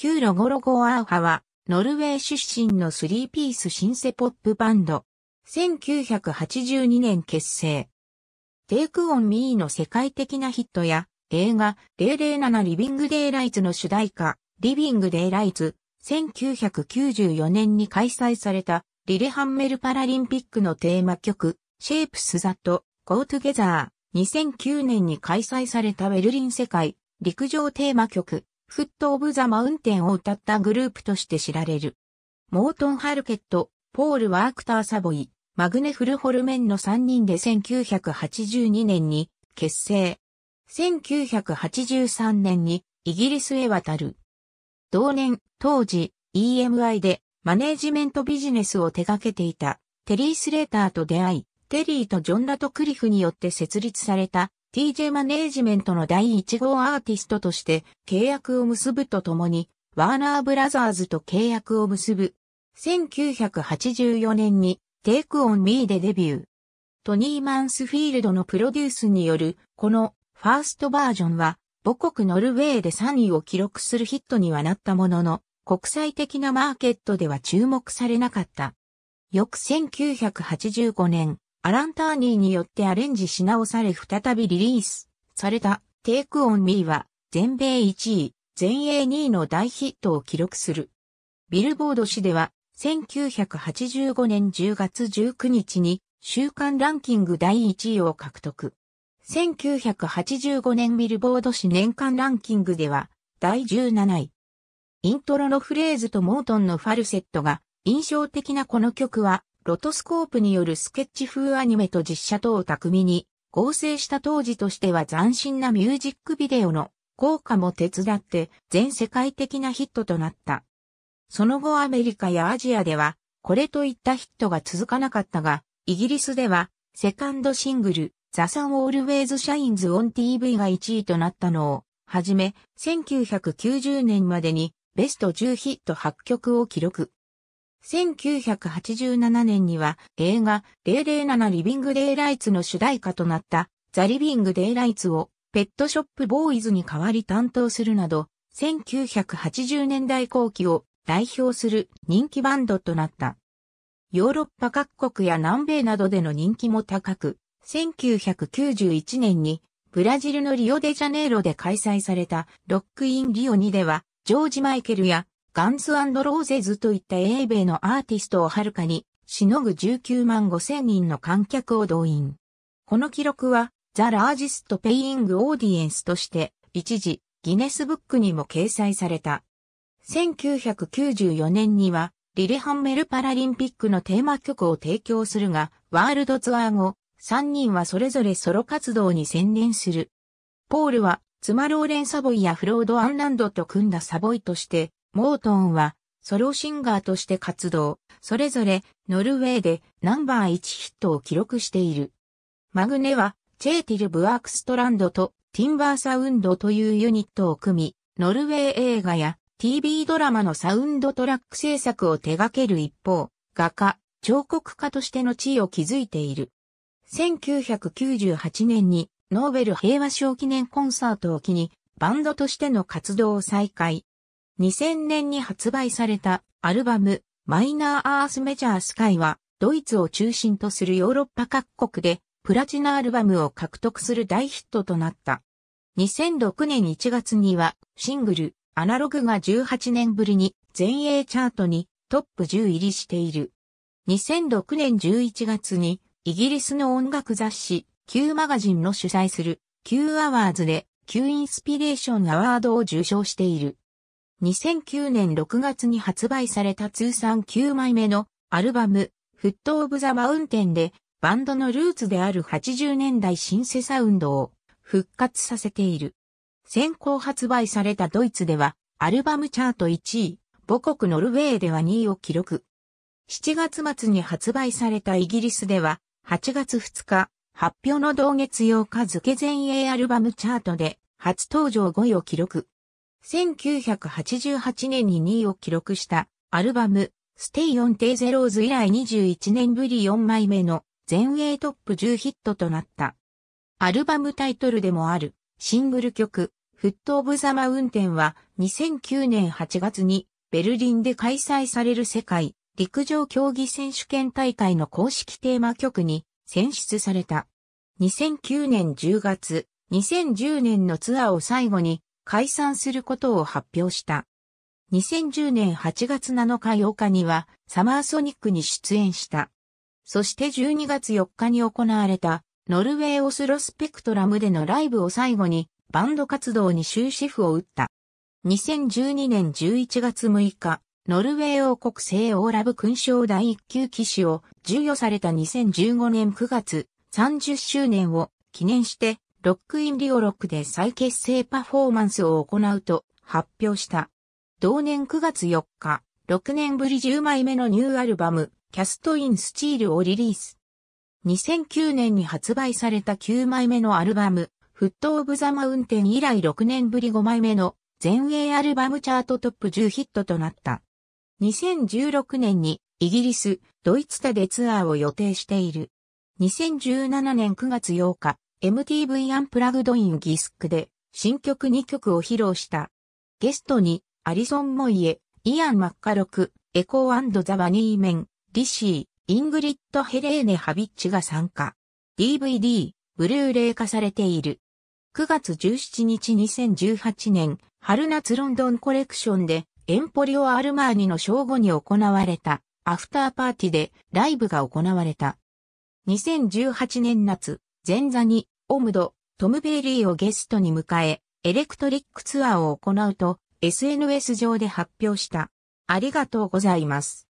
キューロゴロゴアーハは、ノルウェー出身のスリーピースシンセポップバンド。1982年結成。テイクオンミーの世界的なヒットや、映画007リビングデイライツの主題歌、リビングデイライツ、1994年に開催されたリレハンメルパラリンピックのテーマ曲、シェイプスザット、ゴートゲザー。h 2009年に開催されたベルリン世界陸上テーマ曲、フット・オブ・ザ・マウンテンを歌ったグループとして知られる。モートン・ハルケット、ポール・ワークター・サボイ、マグネ・フルホルメンの3人で1982年に結成。1983年にイギリスへ渡る。同年、当時、EMI でマネージメントビジネスを手掛けていたテリー・スレーターと出会い、テリーとジョン・ラトクリフによって設立された TJ マネージメントの第1号アーティストとして契約を結ぶとともに、ワーナーブラザーズと契約を結ぶ。1984年に、テイクオンミーでデビュー。トニー・マンスフィールドのプロデュースによる、この、ファーストバージョンは、母国ノルウェーで3位を記録するヒットにはなったものの、国際的なマーケットでは注目されなかった。翌1985年、アラン・ターニーによってアレンジし直され再びリリースされた Take On Me は全米1位、全英2位の大ヒットを記録する。ビルボード誌では1985年10月19日に週間ランキング第1位を獲得。1985年ビルボード誌年間ランキングでは第17位。イントロのフレーズとモートンのファルセットが印象的なこの曲はロトスコープによるスケッチ風アニメと実写等を巧みに合成した当時としては斬新なミュージックビデオの効果も手伝って全世界的なヒットとなった。その後アメリカやアジアではこれといったヒットが続かなかったが、イギリスではセカンドシングルザ・サン・オールウェイズ・シャインズ・オン TV が1位となったのをはじめ1990年までにベスト10ヒット8曲を記録。1987年には映画007リビングデイライツの主題歌となったザ・リビングデイライツをペットショップボーイズに代わり担当するなど1980年代後期を代表する人気バンドとなった。ヨーロッパ各国や南米などでの人気も高く、1991年にブラジルのリオデジャネイロで開催されたロックインリオ2ではジョージ・マイケルやガンズローゼズといった英米のアーティストをはるかに、しのぐ19万5千人の観客を動員。この記録は、ザ・ラージスト・ペイング・オーディエンスとして、一時、ギネスブックにも掲載された。1994年には、リレハンメルパラリンピックのテーマ曲を提供するが、ワールドツアー後、3人はそれぞれソロ活動に専念する。ポールは、妻ローレン・サボイやフロード・アンランドと組んだサボイとして、モートンはソロシンガーとして活動、それぞれノルウェーでナンバー1ヒットを記録している。マグネはチェーティル・ブアークストランドとティンバーサウンドというユニットを組み、ノルウェー映画や TV ドラマのサウンドトラック制作を手掛ける一方、画家、彫刻家としての地位を築いている。1998年にノーベル平和賞記念コンサートを機にバンドとしての活動を再開、2000年に発売されたアルバムマイナーアースメジャースカイはドイツを中心とするヨーロッパ各国でプラチナアルバムを獲得する大ヒットとなった。2006年1月にはシングルアナログが18年ぶりに全英チャートにトップ10入りしている。2006年11月にイギリスの音楽雑誌 Q マガジンの主催する Q アワーズで Q インスピレーションアワードを受賞している。2009年6月に発売された通算9枚目のアルバム、フット・オブ・ザ・マウンテンで、バンドのルーツである80年代シンセサウンドを復活させている。先行発売されたドイツでは、アルバムチャート1位、母国ノルウェーでは2位を記録。7月末に発売されたイギリスでは、8月2日、発表の同月8日付全英アルバムチャートで、初登場5位を記録。1988年に2位を記録したアルバム、ステイオンテイゼローズ以来21年ぶり4枚目の全英トップ10ヒットとなった。アルバムタイトルでもあるシングル曲、フット・オブ・ザ・マウンテンは2009年8月にベルリンで開催される世界陸上競技選手権大会の公式テーマ曲に選出された。2009年10月、2010年のツアーを最後に解散することを発表した。2010年8月7日8日にはサマーソニックに出演した。そして12月4日に行われたノルウェーオスロスペクトラムでのライブを最後にバンド活動に終止符を打った。2012年11月6日、ノルウェー王国聖オーラブ勲章第一級騎士を授与された2015年9月30周年を記念してロックインリオロックで再結成パフォーマンスを行うと発表した。同年9月4日、6年ぶり10枚目のニューアルバム、キャストインスチールをリリース。2009年に発売された9枚目のアルバム、フットオブザマウンテン以来6年ぶり5枚目の全英アルバムチャートトップ10ヒットとなった。2016年にイギリス、ドイツタでツアーを予定している。2017年9月8日、MTV アンプラグドインギスクで新曲2曲を披露した。ゲストにアリソン・モイエ、イアン・マッカロク、エコーザ・バニーメン、リシー、イングリッド・ヘレーネ・ハビッチが参加。DVD、ブルーレイ化されている。9月17日2018年、春夏ロンドンコレクションで、エンポリオ・アルマーニの正午に行われた、アフターパーティでライブが行われた。2018年夏、前座に、オムド、トム・ベイリーをゲストに迎え、エレクトリックツアーを行うと、SNS 上で発表した。ありがとうございます。